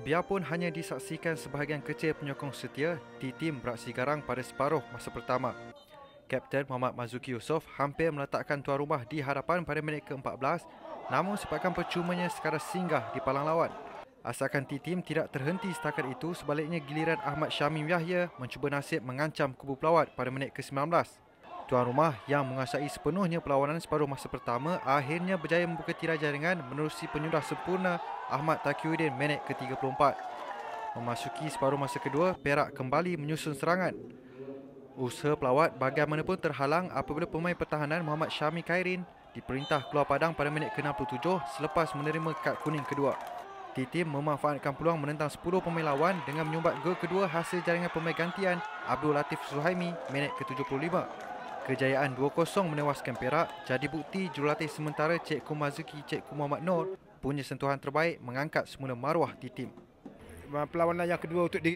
Biarpun hanya disaksikan sebahagian kecil penyokong setia di tim beraksi garang pada separuh masa pertama. Kapten Muhammad Mazuki Yusof hampir meletakkan tuan rumah di hadapan pada minit ke-14 namun sebabkan percumanya sekarang singgah di palang lawan. Asalkan T-Team tidak terhenti setakat itu, sebaliknya giliran Ahmad Syamim Yahya mencuba nasib mengancam kubu pelawat pada minit ke-19. Tuan rumah yang menguasai sepenuhnya perlawanan separuh masa pertama akhirnya berjaya membuka tirai jaringan menerusi penyudah sempurna Ahmad Takiuddin minit ke-34. Memasuki separuh masa kedua, Perak kembali menyusun serangan. Usaha pelawat bagaimanapun terhalang apabila pemain pertahanan Muhammad Syami Kairin diperintah keluar padang pada minit ke-67 selepas menerima kad kuning kedua. Titim memanfaatkan peluang menentang 10 pemain lawan dengan menyumbat gol kedua hasil jaringan pemain gantian Abdul Latif Suhaimi minit ke-75. Kejayaan 2-0 menewaskan Perak jadi bukti jurulatih sementara Cik Kumazuki Cik Kumamad Nor punya sentuhan terbaik mengangkat semula maruah di tim. Perlawanan yang kedua untuk di,